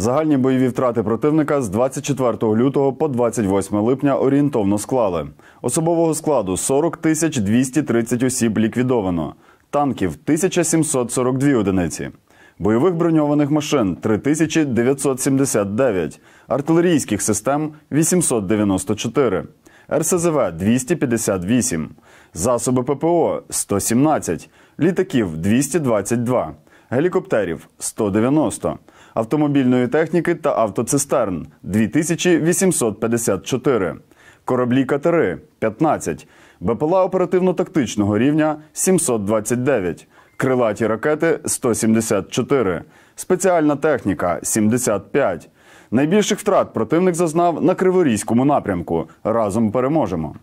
Загальні бойові втрати противника з 24 лютого по 28 липня орієнтовно склали. Особового складу 40 тисяч 230 осіб ліквідовано, танків 1742 одиниці, бойових броньованих машин 3979, артилерійських систем 894, РСЗВ 258, засоби ППО 117, літаків 222, гелікоптерів 190 автомобільної техніки та автоцистерн 2854, кораблі катери 15, БПЛА оперативно-тактичного рівня 729, крилаті ракети 174, спеціальна техніка 75. Найбільших втрат противник зазнав на Криворізькому напрямку. Разом переможемо.